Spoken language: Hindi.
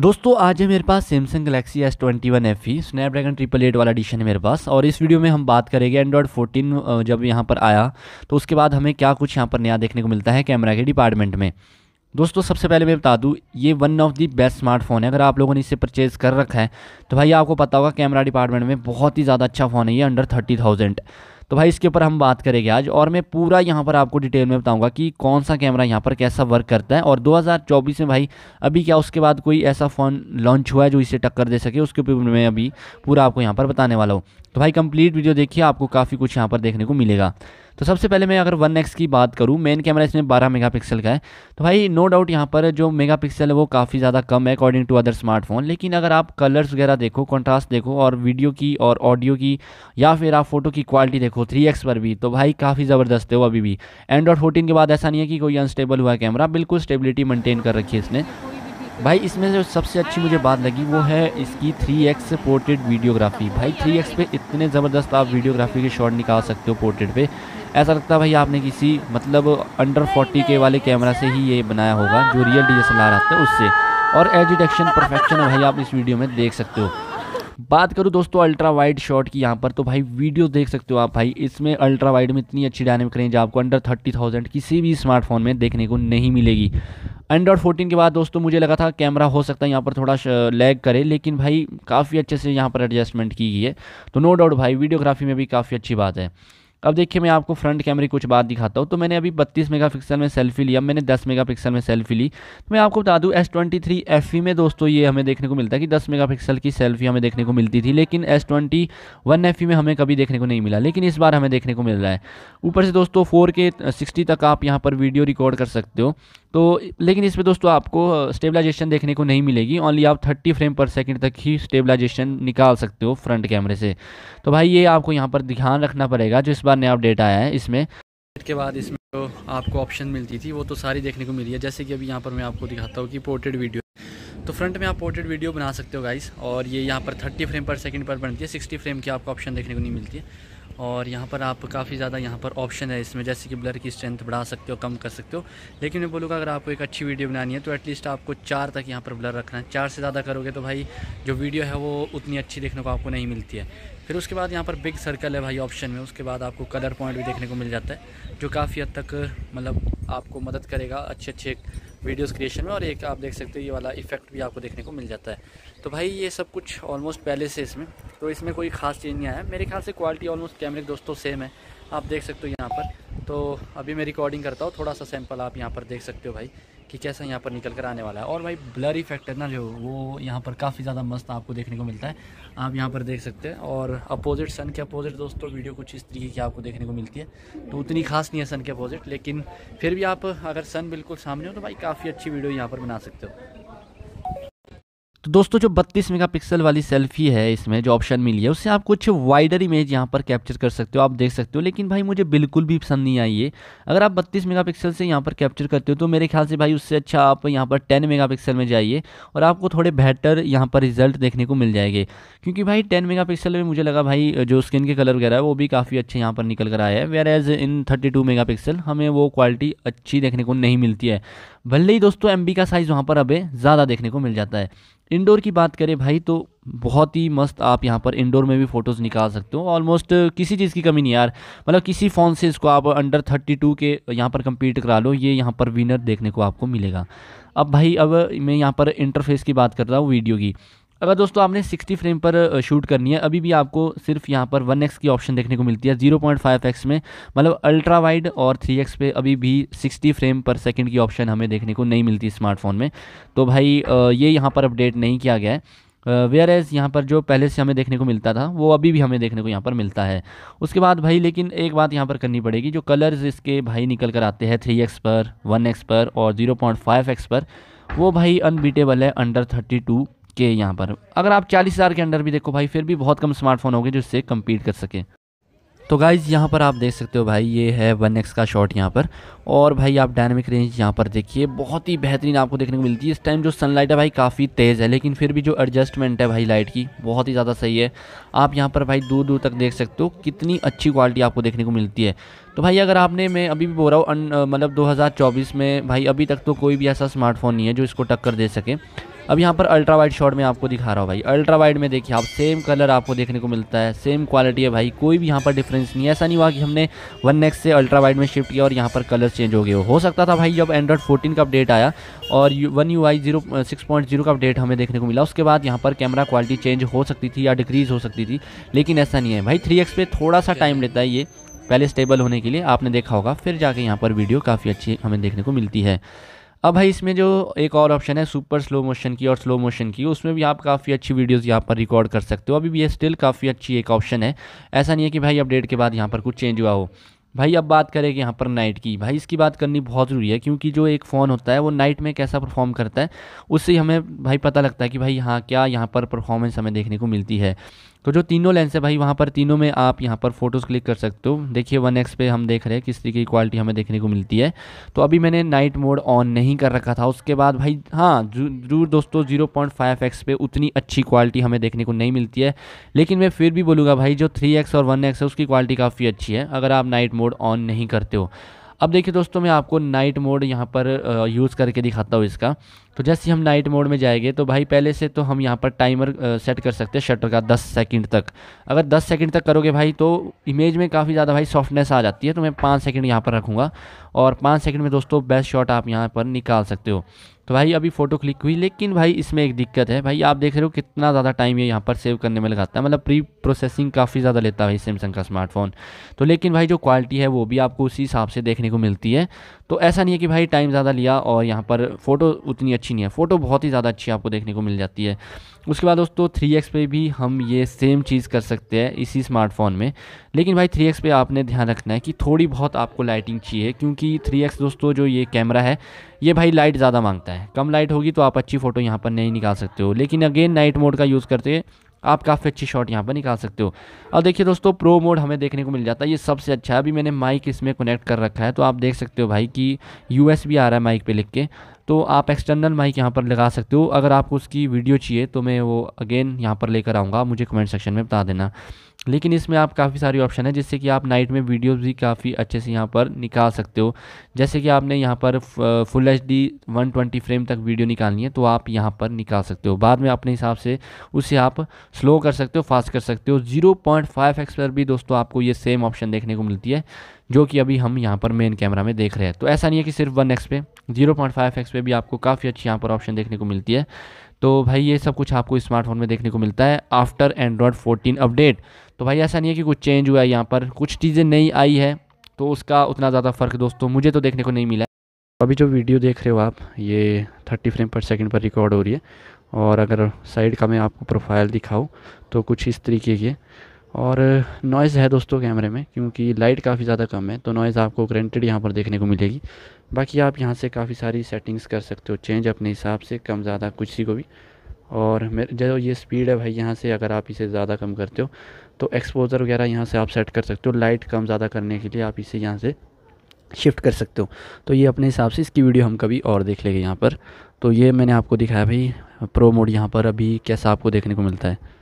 दोस्तों आज है मेरे पास Samsung Galaxy S twenty one F E Snapdragon triple eight वाला एडिशन है मेरे पास और इस वीडियो में हम बात करेंगे एंड्रॉयड फोर्टीन जब यहाँ पर आया तो उसके बाद हमें क्या कुछ यहाँ पर नया देखने को मिलता है कैमरा के डिपार्टमेंट में दोस्तों सबसे पहले मैं बता दूँ ये one of the best smartphone है अगर आप लोगों ने इसे परचेज़ कर रखा है तो भाई आपको पता होगा कैमरा डिपार्टमेंट में बहुत ही ज़्यादा अच्छा फ़ोन है ये अंडर थर्टी थाउजेंड तो भाई इसके ऊपर हम बात करेंगे आज और मैं पूरा यहाँ पर आपको डिटेल में बताऊँगा कि कौन सा कैमरा यहाँ पर कैसा वर्क करता है और दो में भाई अभी क्या उसके बाद कोई ऐसा फ़ोन लॉन्च हुआ है जो इसे टक्कर दे सके उसके ऊपर मैं अभी पूरा आपको यहाँ पर बताने वाला हूँ तो भाई कंप्लीट वीडियो देखिए आपको काफ़ी कुछ यहाँ पर देखने को मिलेगा तो सबसे पहले मैं अगर वन एक्स की बात करूँ मेन कैमरा इसमें बारह मेगा पिक्सल का है तो भाई नो डाउट यहाँ पर जो मेगा पिक्सल है वो काफ़ी ज़्यादा कम है अकॉर्डिंग टू अदर स्मार्टफोन लेकिन अगर आप कलर्स वगैरह देखो कॉन्ट्रास्ट देखो और वीडियो की और ऑडियो की या फिर आप फोटो की क्वालिटी देखो थ्री एक्स पर भी तो भाई काफ़ी ज़बरदस्त है वो अभी भी एंड्रॉड फोर्टीन के बाद ऐसा नहीं है कि कोई अनस्टेबल हुआ कैमरा बिल्कुल स्टेबिलिटी मेनटेन कर रखी है इसने भाई इसमें जो सबसे अच्छी मुझे बात लगी वो है इसकी 3x पोर्ट्रेट वीडियोग्राफी भाई 3x पे इतने ज़बरदस्त आप वीडियोग्राफी के शॉट निकाल सकते हो पोर्ट्रेट पे ऐसा लगता है भाई आपने किसी मतलब अंडर 40 के वाले कैमरा से ही ये बनाया होगा जो रियल डी एस आता है उससे और एज डिटेक्शन परफेक्शन भाई आप इस वीडियो में देख सकते हो बात करूँ दोस्तों अल्ट्रा वाइड शॉट की यहाँ पर तो भाई वीडियो देख सकते हो आप भाई इसमें अल्ट्रा वाइड में इतनी अच्छी डायनेमिक रेंज आपको अंडर थर्टी थाउजेंड किसी भी स्मार्टफोन में देखने को नहीं मिलेगी अंडर फोर्टीन के बाद दोस्तों मुझे लगा था कैमरा हो सकता है यहाँ पर थोड़ा लैग करे लेकिन भाई काफ़ी अच्छे से यहाँ पर एडजस्टमेंट की गई है तो नो डाउट भाई वीडियोग्राफी में भी काफ़ी अच्छी बात है अब देखिए मैं आपको फ्रंट कैमरे कुछ बात दिखाता हूँ तो मैंने अभी 32 मेगापिक्सल में सेल्फी लिया मैंने 10 मेगापिक्सल में सेल्फी ली तो मैं आपको बता दूँ एस ट्वेंटी e में दोस्तों ये हमें देखने को मिलता है कि 10 मेगापिक्सल की सेल्फी हमें देखने को मिलती थी लेकिन एस ट्वेंटी e में हमें कभी देखने को नहीं मिला लेकिन इस बार हमें देखने को मिल रहा है ऊपर से दोस्तों फोर के तक आप यहाँ पर वीडियो रिकॉर्ड कर सकते हो तो लेकिन इसमें दोस्तों आपको स्टेबलाइजेशन देखने को नहीं मिलेगी ओनली आप 30 फ्रेम पर सेकंड तक ही स्टेबलाइजेशन निकाल सकते हो फ्रंट कैमरे से तो भाई ये आपको यहाँ पर ध्यान रखना पड़ेगा जो इस बार नया अपडेट आया है इसमें के बाद इसमें जो आपको ऑप्शन मिलती थी वो तो सारी देखने को मिली है जैसे कि अभी यहाँ पर मैं आपको दिखाता हूँ कि पोर्ट्रेड वीडियो तो फ्रंट में आप पोर्ट्रेट वीडियो बना सकते हो गाइस और ये यहाँ पर 30 फ्रेम पर सेकंड पर बनती है 60 फ्रेम की आपको ऑप्शन देखने को नहीं मिलती है और यहाँ पर आप काफ़ी ज़्यादा यहाँ पर ऑप्शन है इसमें जैसे कि ब्लर की स्ट्रेंथ बढ़ा सकते हो कम कर सकते हो लेकिन मैं बोलूँगा अगर आपको एक अच्छी वीडियो बनानी है तो एटलीस्ट आपको चार तक यहाँ पर ब्लर रखना है चार से ज़्यादा करोगे तो भाई जो वीडियो है वो उतनी अच्छी देखने को आपको नहीं मिलती है फिर उसके बाद यहाँ पर बिग सर्कल है भाई ऑप्शन में उसके बाद आपको कलर पॉइंट भी देखने को मिल जाता है जो काफ़ी हद तक मतलब आपको मदद करेगा अच्छे अच्छे वीडियोस क्रिएशन में और एक आप देख सकते हो ये वाला इफेक्ट भी आपको देखने को मिल जाता है तो भाई ये सब कुछ ऑलमोस्ट पहले से इसमें तो इसमें कोई खास चेंज नहीं आया मेरे ख्याल से क्वालिटी ऑलमोस्ट कैमरे दोस्तों सेम है आप देख सकते हो यहाँ पर तो अभी मैं रिकॉर्डिंग करता हूँ थोड़ा सा सैम्पल आप यहाँ पर देख सकते हो भाई कि कैसा यहाँ पर निकल कर आने वाला है और भाई ब्लर इफेक्ट है ना जो वो यहाँ पर काफ़ी ज़्यादा मस्त आपको देखने को मिलता है आप यहाँ पर देख सकते हैं और अपोजिट सन के अपोजिट दोस्तों वीडियो कुछ इस तरीके की आपको देखने को मिलती है तो उतनी खास नहीं है सन के अपोजिट लेकिन फिर भी आप अगर सन बिल्कुल सामने हो तो भाई काफ़ी अच्छी वीडियो यहाँ पर बना सकते हो तो दोस्तों जो 32 मेगापिक्सल वाली सेल्फी है इसमें जो ऑप्शन मिली है उससे आप कुछ वाइडर इमेज यहाँ पर कैप्चर कर सकते हो आप देख सकते हो लेकिन भाई मुझे बिल्कुल भी पसंद नहीं आई है अगर आप 32 मेगापिक्सल से यहाँ पर कैप्चर करते हो तो मेरे ख्याल से भाई उससे अच्छा आप यहाँ पर 10 मेगापिक्सल में जाइए और आपको थोड़े बेहतर यहाँ पर रिजल्ट देखने को मिल जाएंगे क्योंकि भाई टेन मेगा में मुझे लगा भाई जो स्किन के कलर वगैरह है वो भी काफ़ी अच्छे यहाँ पर निकल कर आया है whereas in thirty two हमें वो क्वालिटी अच्छी देखने को नहीं मिलती है भले ही दोस्तों एम का साइज़ वहाँ पर अब ज़्यादा देखने को मिल जाता है इंडोर की बात करें भाई तो बहुत ही मस्त आप यहाँ पर इंडोर में भी फ़ोटोज़ निकाल सकते हो ऑलमोस्ट किसी चीज़ की कमी नहीं यार मतलब किसी फ़ोन से इसको आप अंडर थर्टी टू के यहाँ पर कम्पीट करा लो ये यहाँ पर विनर देखने को आपको मिलेगा अब भाई अब मैं यहाँ पर इंटरफेस की बात कर रहा हूँ वीडियो की अगर दोस्तों आपने 60 फ्रेम पर शूट करनी है अभी भी आपको सिर्फ यहाँ पर 1x की ऑप्शन देखने को मिलती है 0.5x में मतलब अल्ट्रा वाइड और 3x पे अभी भी 60 फ्रेम पर सेकंड की ऑप्शन हमें देखने को नहीं मिलती स्मार्टफोन में तो भाई ये यहाँ पर अपडेट नहीं किया गया है वेयर एज़ यहाँ पर जो पहले से हमें देखने को मिलता था वो अभी भी हमें देखने को यहाँ पर मिलता है उसके बाद भाई लेकिन एक बात यहाँ पर करनी पड़ेगी जो कलर्स इसके भाई निकल कर आते हैं थ्री एक्स पर वन एक्स पर और ज़ीरो पॉइंट फाइव एक्स पर वो भाई अनबीटेबल है अंडर थर्टी टू के यहाँ पर अगर आप चालीस हज़ार के अंडर भी देखो भाई फिर भी बहुत कम स्मार्टफोन होंगे जो इससे कम्पीट कर सकें तो गाइज़ यहाँ पर आप देख सकते हो भाई ये है वन एक्स का शॉट यहाँ पर और भाई आप डायनेमिक रेंज यहाँ पर देखिए बहुत ही बेहतरीन आपको देखने को मिलती है इस टाइम जो सनलाइट है भाई काफ़ी तेज़ है लेकिन फिर भी जो एडजस्टमेंट है भाई लाइट की बहुत ही ज़्यादा सही है आप यहाँ पर भाई दूर दूर तक देख सकते हो कितनी अच्छी क्वालिटी आपको देखने को मिलती है तो भाई अगर आपने मैं अभी भी बोल रहा हूँ मतलब 2024 में भाई अभी तक तो कोई भी ऐसा स्मार्टफोन नहीं है जो इसको टक्कर दे सके अब यहाँ पर अल्ट्रा वाइड शॉट में आपको दिखा रहा हूँ भाई अल्ट्रा वाइड में देखिए आप सेम कलर आपको देखने को मिलता है सेम क्वालिटी है भाई कोई भी यहाँ पर डिफरेंस नहीं है ऐसा नहीं हुआ कि हमने वन नेक्स से अल्ट्रा वाइड में शिफ्ट किया और यहाँ पर कलर चेंज हो गए हो सकता था भाई जब एंड्रॉइड फोर्टीन का अपडेट आया और one U I zero six point zero का अपडेट हमें देखने को मिला उसके बाद यहाँ पर कैमरा क्वालिटी चेंज हो सकती थी या डिक्रीज़ हो सकती थी लेकिन ऐसा नहीं है भाई थ्री एक्स पे थोड़ा सा टाइम लेता है ये पहले स्टेबल होने के लिए आपने देखा होगा फिर जाके यहाँ पर वीडियो काफ़ी अच्छी हमें देखने को मिलती है अब भाई इसमें जो एक और ऑप्शन है सुपर स्लो मोशन की और स्लो मोशन की उसमें भी आप काफ़ी अच्छी वीडियोस यहाँ पर रिकॉर्ड कर सकते हो अभी भी ये स्टिल काफ़ी अच्छी एक ऑप्शन है ऐसा नहीं है कि भाई अपडेट के बाद यहाँ पर कुछ चेंज हुआ हो भाई अब बात करेंगे यहाँ पर नाइट की भाई इसकी बात करनी बहुत ज़रूरी है क्योंकि जो एक फ़ोन होता है वो नाइट में कैसा परफॉर्म करता है उससे हमें भाई पता लगता है कि भाई हाँ क्या यहाँ पर परफॉर्मेंस हमें देखने को मिलती है तो जो तीनों लेंस है भाई वहाँ पर तीनों में आप यहाँ पर फोटोज़ क्लिक कर सकते हो देखिए वन एक्स पे हम देख रहे हैं किस तरीके की क्वालिटी हमें देखने को मिलती है तो अभी मैंने नाइट मोड ऑन नहीं कर रखा था उसके बाद भाई हाँ जरूर दोस्तों जीरो पॉइंट फाइव एक्स पे उतनी अच्छी क्वालिटी हमें देखने को नहीं मिलती है लेकिन मैं फिर भी बोलूँगा भाई जो थ्री एक्स और वन एक्स है उसकी क्वालिटी काफ़ी अच्छी है अगर आप नाइट मोड ऑन नहीं करते हो अब देखिए दोस्तों मैं आपको नाइट मोड यहाँ पर यूज़ करके दिखाता हूँ इसका तो जैसे हम नाइट मोड में जाएंगे तो भाई पहले से तो हम यहाँ पर टाइमर सेट कर सकते हैं शटर का 10 सेकंड तक अगर 10 सेकंड तक करोगे भाई तो इमेज में काफ़ी ज़्यादा भाई सॉफ्टनेस आ जाती है तो मैं पाँच सेकंड यहाँ पर रखूँगा और पाँच सेकंड में दोस्तों बेस्ट शॉट आप यहाँ पर निकाल सकते हो तो भाई अभी फ़ोटो क्लिक हुई लेकिन भाई इसमें एक दिक्कत है भाई आप देख रहे हो कितना ज़्यादा टाइम ये यहाँ पर सेव करने में लगाता है मतलब प्री प्रोसेसिंग काफ़ी ज़्यादा लेता है भाई सैमसंग का स्मार्टफोन तो लेकिन भाई जो क्वालिटी है वो भी आपको उसी हिसाब से देखने को मिलती है तो ऐसा नहीं है कि भाई टाइम ज़्यादा लिया और यहाँ पर फ़ोटो उतनी अच्छी नहीं है फ़ोटो बहुत ही ज़्यादा अच्छी आपको देखने को मिल जाती है उसके बाद दोस्तों थ्री एक्स पे भी हम ये सेम चीज़ कर सकते हैं इसी स्मार्टफोन में लेकिन भाई थ्री एक्स पे आपने ध्यान रखना है कि थोड़ी बहुत आपको लाइटिंग चाहिए क्योंकि थ्री एक्स दोस्तों जो ये कैमरा है ये भाई लाइट ज़्यादा मांगता है कम लाइट होगी तो आप अच्छी फ़ोटो यहाँ पर नहीं निकाल सकते हो लेकिन अगेन नाइट मोड का यूज़ करते आप काफ़ी अच्छी शॉट यहाँ पर निकाल सकते हो और देखिए दोस्तों प्रो मोड हमें देखने को मिल जाता है ये सबसे अच्छा है अभी मैंने माइक इसमें कनेक्ट कर रखा है तो आप देख सकते हो भाई कि यू आ रहा है माइक पर लिख के तो आप एक्सटर्नल माइक यहाँ पर लगा सकते हो अगर आपको उसकी वीडियो चाहिए तो मैं वो अगेन यहाँ पर लेकर आऊँगा मुझे कमेंट सेक्शन में बता देना लेकिन इसमें आप काफ़ी सारी ऑप्शन है जिससे कि आप नाइट में वीडियोस भी काफ़ी अच्छे से यहाँ पर निकाल सकते हो जैसे कि आपने यहाँ पर full H D one twenty frame तक वीडियो निकालनी है तो आप यहाँ पर निकाल सकते हो बाद में अपने हिसाब से उसे आप स्लो कर सकते हो फास्ट कर सकते हो जीरो पॉइंट फाइव एक्स पर भी दोस्तों आपको ये सेम ऑप्शन देखने को मिलती है जो कि अभी हम यहाँ पर मेन कैमरा में देख रहे हैं तो ऐसा नहीं है कि सिर्फ वन एक्स पे जीरो पॉइंट फाइव एक्स पे भी आपको काफ़ी अच्छी यहाँ पर ऑप्शन देखने को मिलती है तो भाई ये सब कुछ आपको स्मार्टफोन में देखने को मिलता है आफ्टर एंड्रॉयड 14 अपडेट तो भाई ऐसा नहीं है कि कुछ चेंज हुआ है यहाँ पर कुछ चीज़ें नई आई है तो उसका उतना ज़्यादा फ़र्क दोस्तों मुझे तो देखने को नहीं मिला अभी जो वीडियो देख रहे हो आप ये थर्टी फ्रेम पर सेकेंड पर रिकॉर्ड हो रही है और अगर साइड का मैं आपको प्रोफाइल दिखाऊँ तो कुछ इस तरीके की और नॉइज़ uh, है दोस्तों कैमरे में क्योंकि लाइट काफ़ी ज़्यादा कम है तो नॉइज़ आपको ग्रेंटेड यहाँ पर देखने को मिलेगी बाकी आप यहाँ से काफ़ी सारी सेटिंग्स कर सकते हो चेंज अपने हिसाब से कम ज़्यादा कुछ सी को भी और मेरे जो ये स्पीड है भाई यहाँ से अगर आप इसे ज़्यादा कम करते हो तो एक्सपोज़र वगैरह यहाँ से आप सेट कर सकते हो लाइट कम ज़्यादा करने के लिए आप इसे यहाँ से शिफ्ट कर सकते हो तो ये अपने हिसाब से इसकी वीडियो हम कभी और देख लेंगे यहाँ पर तो ये मैंने आपको दिखाया भाई प्रो मोड यहाँ पर अभी कैसा आपको देखने को मिलता है